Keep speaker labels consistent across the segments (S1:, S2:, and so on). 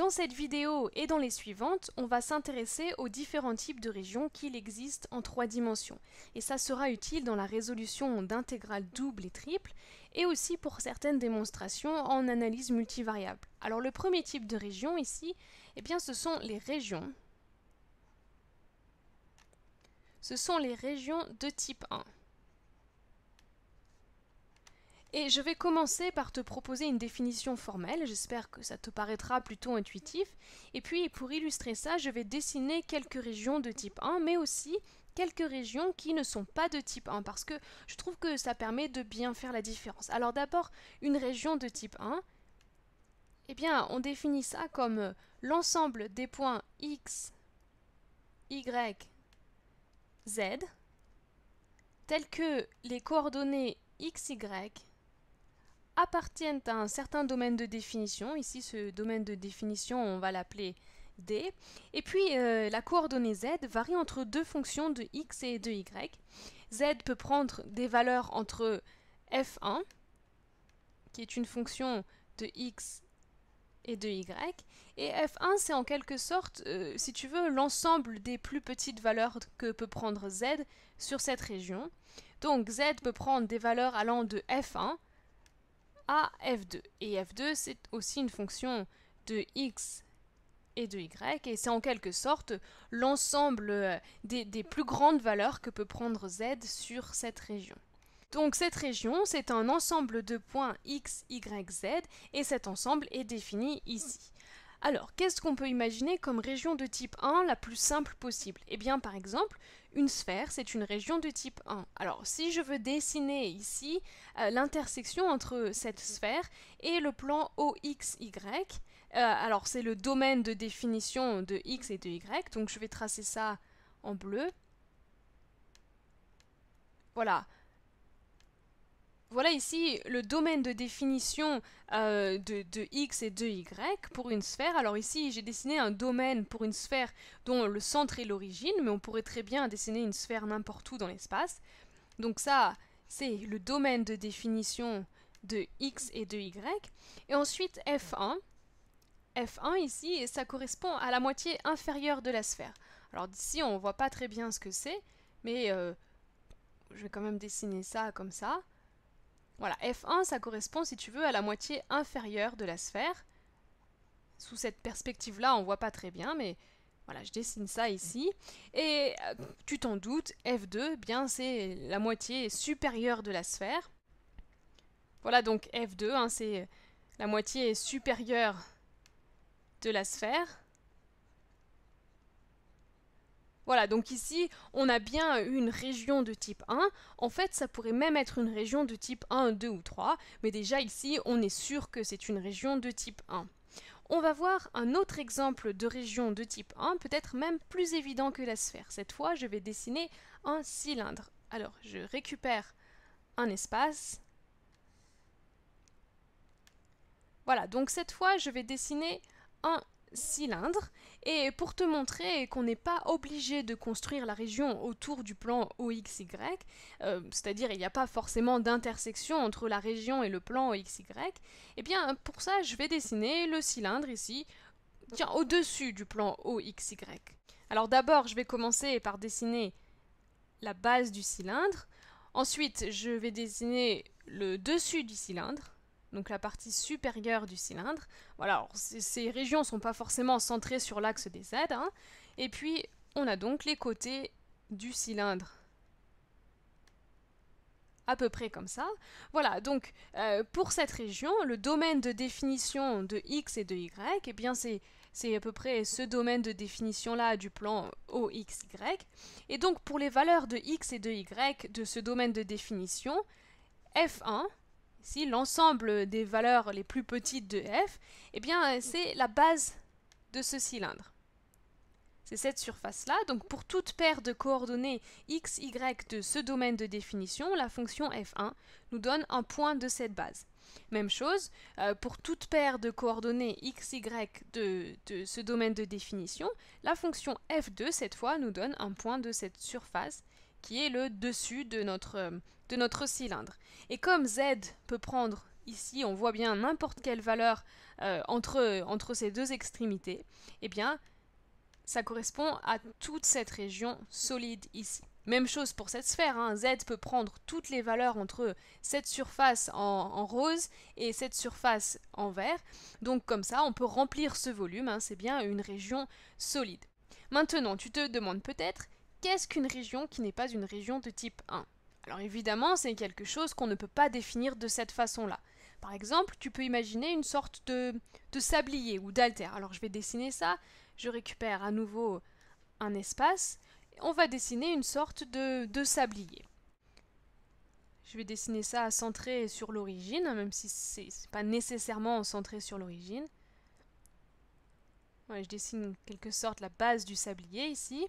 S1: Dans cette vidéo et dans les suivantes, on va s'intéresser aux différents types de régions qu'il existe en trois dimensions. Et ça sera utile dans la résolution d'intégrales doubles et triples, et aussi pour certaines démonstrations en analyse multivariable. Alors le premier type de région ici, eh bien ce sont les régions. Ce sont les régions de type 1. Et je vais commencer par te proposer une définition formelle, j'espère que ça te paraîtra plutôt intuitif. Et puis pour illustrer ça, je vais dessiner quelques régions de type 1, mais aussi quelques régions qui ne sont pas de type 1, parce que je trouve que ça permet de bien faire la différence. Alors d'abord, une région de type 1, eh bien on définit ça comme euh, l'ensemble des points x, y, z, tels que les coordonnées x, y, appartiennent à un certain domaine de définition. Ici, ce domaine de définition, on va l'appeler D. Et puis, euh, la coordonnée Z varie entre deux fonctions de X et de Y. Z peut prendre des valeurs entre F1, qui est une fonction de X et de y. Et f1, c'est en quelque sorte, euh, si tu veux, l'ensemble des plus petites valeurs que peut prendre z sur cette région. Donc z peut prendre des valeurs allant de f1 f2. Et f2, c'est aussi une fonction de x et de y, et c'est en quelque sorte l'ensemble euh, des, plus grandes valeurs que peut prendre z sur cette région. Donc cette région, c'est un ensemble de points x, y, z, et cet ensemble est défini ici. Alors, qu'est-ce qu'on peut imaginer comme région de type 1 la plus simple possible Eh bien, par exemple, une sphère, c'est une région de type 1. Alors, si je veux dessiner ici euh, l'intersection entre cette sphère et le plan OXY, euh, alors c'est le domaine de définition de X et de Y, donc je vais tracer ça en bleu. Voilà, voilà ici le domaine de définition euh, de, x et de y pour une sphère. Alors ici, j'ai dessiné un domaine pour une sphère dont le centre est l'origine, mais on pourrait très bien dessiner une sphère n'importe où dans l'espace. Donc ça, c'est le domaine de définition de x et de y. Et ensuite, f1. f1 ici, ça correspond à la moitié inférieure de la sphère. Alors d'ici, on ne voit pas très bien ce que c'est, mais euh, je vais quand même dessiner ça comme ça. Voilà, F1, ça correspond, si tu veux, à la moitié inférieure de la sphère. Sous cette perspective-là, on voit pas très bien, mais voilà, je dessine ça ici. Et euh, tu t'en doutes, F2, eh bien, c'est la moitié supérieure de la sphère. Voilà donc F2, hein, c'est la moitié supérieure de la sphère. Voilà, donc ici, on a bien une région de type 1. En fait, ça pourrait même être une région de type 1, 2 ou 3, mais déjà ici, on est sûr que c'est une région de type 1. On va voir un autre exemple de région de type 1, peut-être même plus évident que la sphère. Cette fois, je vais dessiner un cylindre. Alors, je récupère un espace. Voilà, donc cette fois, je vais dessiner un cylindre. Et pour te montrer qu'on n'est pas obligé de construire la région autour du plan OXY, euh, c'est-à-dire il n'y a pas forcément d'intersection entre la région et le plan OXY, et eh bien pour ça je vais dessiner le cylindre ici, tiens, au-dessus du plan OXY. Alors d'abord je vais commencer par dessiner la base du cylindre, ensuite je vais dessiner le dessus du cylindre, donc la partie supérieure du cylindre. Voilà, ces régions ne sont pas forcément centrées sur l'axe des Z. Hein. Et puis, on a donc les côtés du cylindre à peu près comme ça. Voilà, donc euh, pour cette région, le domaine de définition de x et de y, eh bien c'est c'est à peu près ce domaine de définition-là du plan OXY. Et donc pour les valeurs de x et de y de ce domaine de définition, f1 ici l'ensemble des valeurs les plus petites de f, eh bien c'est la base de ce cylindre. C'est cette surface-là, donc pour toute paire de coordonnées x, y de ce domaine de définition, la fonction f1 nous donne un point de cette base. Même chose, euh, pour toute paire de coordonnées x, y de, de ce domaine de définition, la fonction f2, cette fois, nous donne un point de cette surface qui est le dessus de notre, euh, de notre cylindre. Et comme Z peut prendre ici, on voit bien n'importe quelle valeur euh, entre, entre ces deux extrémités, eh bien, ça correspond à toute cette région solide ici. Même chose pour cette sphère, hein. Z peut prendre toutes les valeurs entre cette surface en, rose et cette surface en vert. Donc comme ça, on peut remplir ce volume, hein. c'est bien une région solide. Maintenant, tu te demandes peut-être, qu'est-ce qu'une région qui n'est pas une région de type 1 Alors évidemment, c'est quelque chose qu'on ne peut pas définir de cette façon-là. Par exemple, tu peux imaginer une sorte de, sablier ou d'alter. Alors je vais dessiner ça, je récupère à nouveau un espace, et on va dessiner une sorte de, sablier. Je vais dessiner ça à sur l'origine, même si n'est pas nécessairement centré sur l'origine. je dessine en quelque sorte la base du sablier ici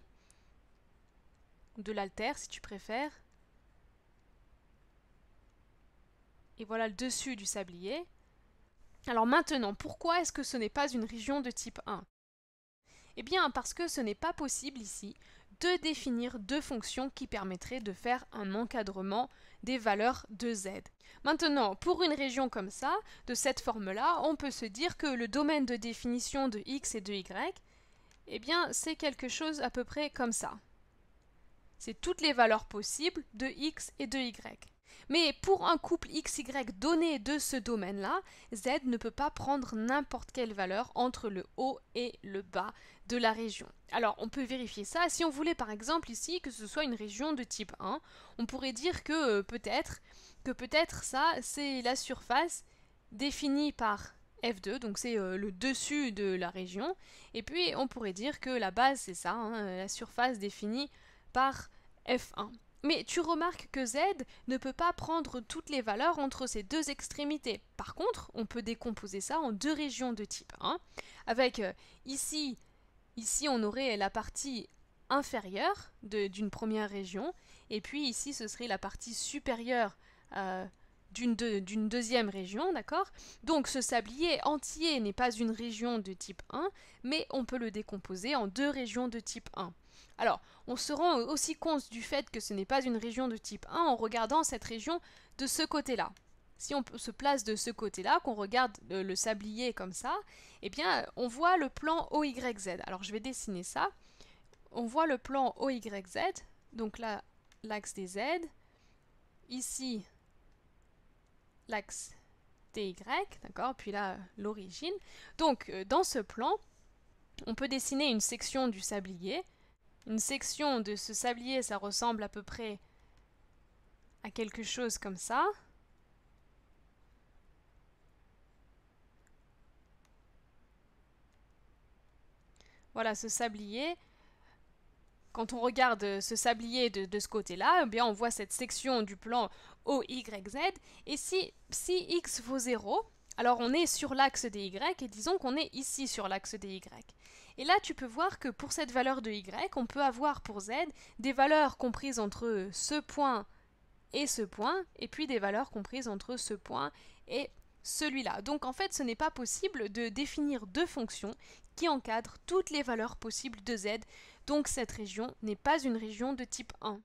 S1: de l'altère si tu préfères. Et voilà le dessus du sablier. Alors maintenant, pourquoi est-ce que ce n'est pas une région de type 1 Eh bien parce que ce n'est pas possible ici de définir deux fonctions qui permettraient de faire un encadrement des valeurs de z. Maintenant, pour une région comme ça, de cette forme-là, on peut se dire que le domaine de définition de x et de y, eh bien c'est quelque chose à peu près comme ça c'est toutes les valeurs possibles de x et de y. Mais pour un couple XY donné de ce domaine-là, Z ne peut pas prendre n'importe quelle valeur entre le haut et le bas de la région. Alors on peut vérifier ça. Si on voulait par exemple ici que ce soit une région de type 1, on pourrait dire que euh, peut-être que peut-être ça c'est la surface définie par F2, donc c'est euh, le dessus de la région. Et puis on pourrait dire que la base c'est ça, hein, euh, la surface définie par f1. Mais tu remarques que z ne peut pas prendre toutes les valeurs entre ces deux extrémités. Par contre, on peut décomposer ça en deux régions de type 1, hein. avec euh, ici, ici on aurait la partie inférieure d'une première région, et puis ici ce serait la partie supérieure euh, d'une deuxième région, d'accord Donc ce sablier entier n'est pas une région de type 1, mais on peut le décomposer en deux régions de type 1. Alors, on se rend aussi compte du fait que ce n'est pas une région de type 1 en regardant cette région de ce côté-là. Si on se place de ce côté-là, qu'on regarde le, sablier comme ça, eh bien, on voit le plan OYZ. Alors, je vais dessiner ça. On voit le plan OYZ, donc là, l'axe des Z. Ici, l'axe Y, d'accord Puis là, l'origine. Donc, euh, dans ce plan, on peut dessiner une section du sablier, une section de ce sablier, ça ressemble à peu près à quelque chose comme ça. Voilà ce sablier. Quand on regarde ce sablier de, de ce côté-là, eh bien on voit cette section du plan OYZ. Et si, si x vaut 0, alors on est sur l'axe des y et disons qu'on est ici sur l'axe des y. Et là, tu peux voir que pour cette valeur de y, on peut avoir pour z des valeurs comprises entre ce point et ce point, et puis des valeurs comprises entre ce point et celui-là. Donc en fait, ce n'est pas possible de définir deux fonctions qui encadrent toutes les valeurs possibles de z, donc cette région n'est pas une région de type 1.